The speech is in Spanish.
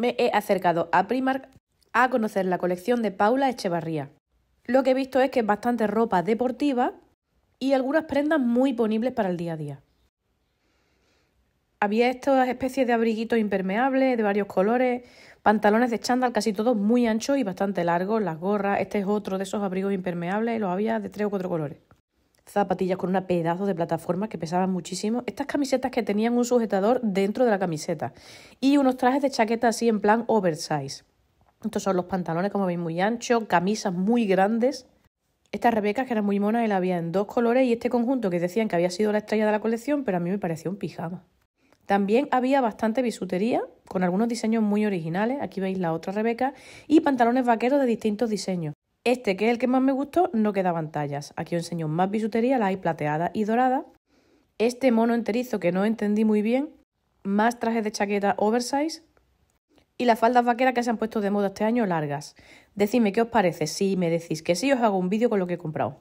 me he acercado a Primark a conocer la colección de Paula Echevarría. Lo que he visto es que es bastante ropa deportiva y algunas prendas muy ponibles para el día a día. Había estas especies de abriguitos impermeables de varios colores, pantalones de chándal casi todos muy anchos y bastante largos, las gorras, este es otro de esos abrigos impermeables, los había de tres o cuatro colores zapatillas con un pedazo de plataforma que pesaban muchísimo, estas camisetas que tenían un sujetador dentro de la camiseta y unos trajes de chaqueta así en plan oversize. Estos son los pantalones, como veis, muy anchos, camisas muy grandes. Estas Rebecas, que eran muy monas, la había en dos colores y este conjunto que decían que había sido la estrella de la colección, pero a mí me pareció un pijama. También había bastante bisutería, con algunos diseños muy originales, aquí veis la otra Rebeca, y pantalones vaqueros de distintos diseños. Este, que es el que más me gustó, no quedaban tallas. Aquí os enseño más bisutería, la hay plateada y dorada. Este mono enterizo que no entendí muy bien, más trajes de chaqueta oversize y las faldas vaqueras que se han puesto de moda este año largas. Decidme qué os parece. Si me decís que sí, os hago un vídeo con lo que he comprado.